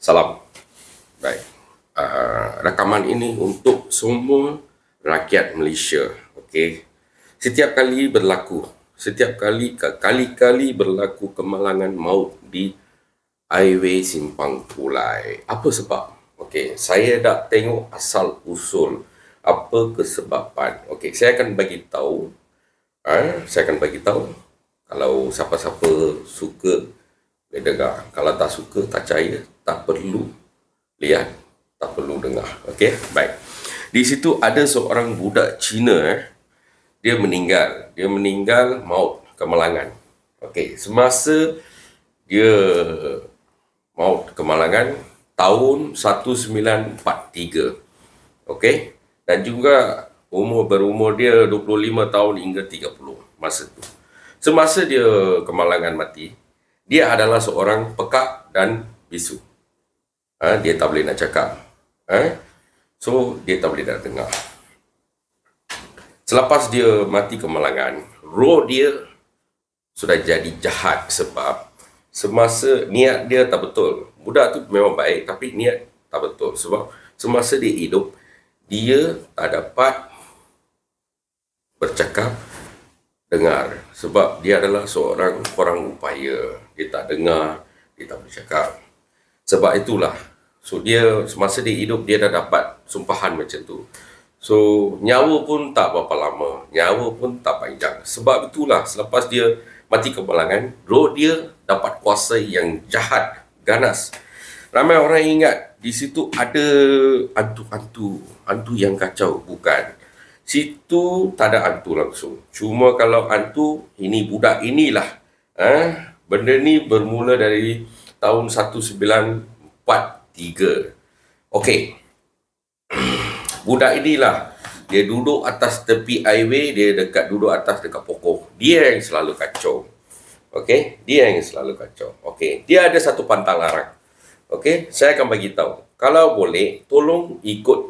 Salam. Baik. Uh, rakaman ini untuk semua rakyat Malaysia. Okey. Setiap kali berlaku, setiap kali kali-kali berlaku kemalangan maut di Iway simpang pulai. Apa sebab? Okey, saya dah tengok asal usul apa kesebaban. Okey, saya akan bagi tahu. Ha? saya akan bagi tahu. Kalau siapa-siapa suka dia dengar. Kalau tak suka, tak caya tak perlu lihat, tak perlu dengar. Okey, baik. Di situ ada seorang budak Cina eh. Dia meninggal. Dia meninggal maut kemalangan. Okey, semasa dia maut kemalangan tahun 1943. Okey. Dan juga umur berumur dia 25 tahun hingga 30 masa tu. Semasa dia kemalangan mati, dia adalah seorang pekak dan bisu. Eh, dia tak boleh nak cakap. Eh? So, dia tak boleh nak dengar. Selepas dia mati kemalangan, roh dia sudah jadi jahat sebab semasa niat dia tak betul. Budak tu memang baik tapi niat tak betul sebab semasa dia hidup, dia tak dapat bercakap dengar sebab dia adalah seorang orang upaya dia tak dengar dia tak bercakap sebab itulah So dia semasa dia hidup dia dah dapat sumpahan macam tu. So nyawa pun tak berapa lama, nyawa pun tak panjang. Sebab itulah selepas dia mati kebalangan, roh dia dapat kuasa yang jahat, ganas. Ramai orang ingat di situ ada antu-antu, antu yang kacau, bukan. Situ tak ada antu langsung. Cuma kalau antu ini budak inilah. Ha? Benda ni bermula dari tahun 1940 tiga. Okey. Budak inilah. Dia duduk atas tepi airway Dia dekat duduk atas dekat pokok. Dia yang selalu kacau. Okey. Dia yang selalu kacau. Okey. Dia ada satu pantang larang. Okey. Saya akan bagi tahu. Kalau boleh, tolong ikut.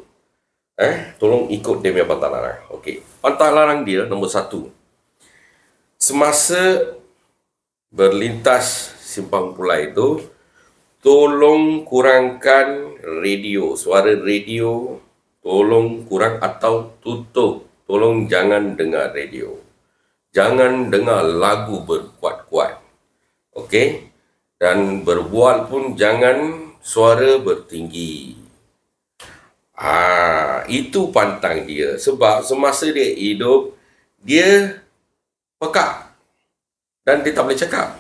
Eh, tolong ikut dia punya pantang larang. Okey. Pantang larang dia, nombor satu. Semasa berlintas simpang pulai itu, tolong kurangkan radio, suara radio tolong kurang atau tutup. Tolong jangan dengar radio. Jangan dengar lagu berkuat-kuat. Okey? Dan berbual pun jangan suara bertinggi. Ah, itu pantang dia. Sebab semasa dia hidup, dia pekak. Dan dia tak boleh cakap.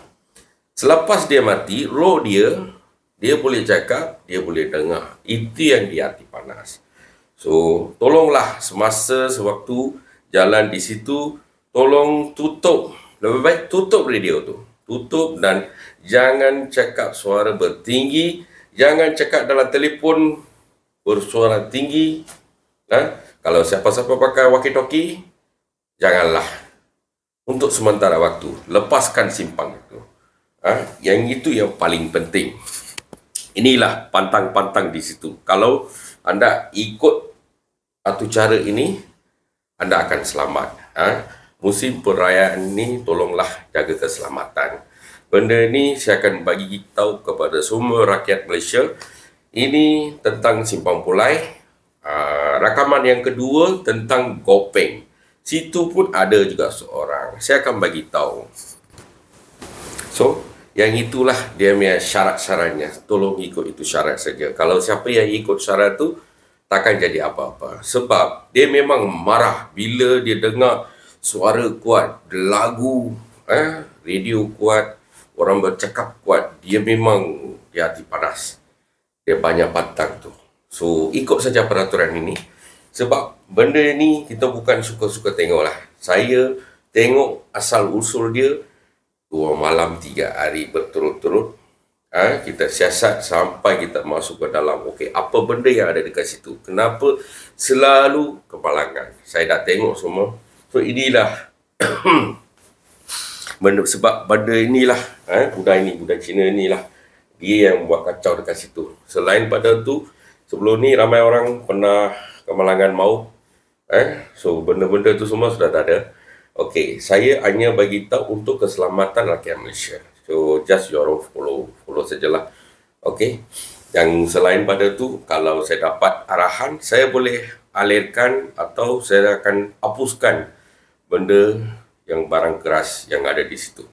Selepas dia mati, roh dia dia boleh cakap, dia boleh dengar. Itu yang di hati panas. So, tolonglah semasa sewaktu jalan di situ, tolong tutup. Lebih baik tutup radio tu. Tutup dan jangan cakap suara bertinggi. Jangan cakap dalam telefon bersuara tinggi. Ha? Kalau siapa-siapa pakai walkie-talkie, janganlah. Untuk sementara waktu, lepaskan simpang itu. Ha? Yang itu yang paling penting inilah pantang-pantang di situ. Kalau anda ikut satu cara ini, anda akan selamat. Ha? Musim perayaan ini, tolonglah jaga keselamatan. Benda ini saya akan bagi tahu kepada semua rakyat Malaysia. Ini tentang simpang pulai. Ha, rakaman yang kedua tentang gopeng. Situ pun ada juga seorang. Saya akan bagi tahu. So, yang itulah dia punya syarat-syaratnya. Tolong ikut itu syarat saja. Kalau siapa yang ikut syarat tu takkan jadi apa-apa. Sebab dia memang marah bila dia dengar suara kuat, lagu, eh, radio kuat, orang bercakap kuat. Dia memang di hati panas. Dia banyak batang tu. So, ikut saja peraturan ini. Sebab benda ni kita bukan suka-suka tengok lah. Saya tengok asal usul dia, dua malam tiga hari berturut-turut ha, kita siasat sampai kita masuk ke dalam okey apa benda yang ada dekat situ kenapa selalu kepalangan saya dah tengok semua so inilah benda, sebab benda inilah ha, budak ini budak Cina inilah dia yang buat kacau dekat situ selain pada tu sebelum ni ramai orang pernah kemalangan mau eh ha, so benda-benda tu semua sudah tak ada Okay, saya hanya bagi tahu untuk keselamatan rakyat Malaysia. So, just your own follow, follow sajalah. Okay, yang selain pada tu, kalau saya dapat arahan, saya boleh alirkan atau saya akan hapuskan benda yang barang keras yang ada di situ.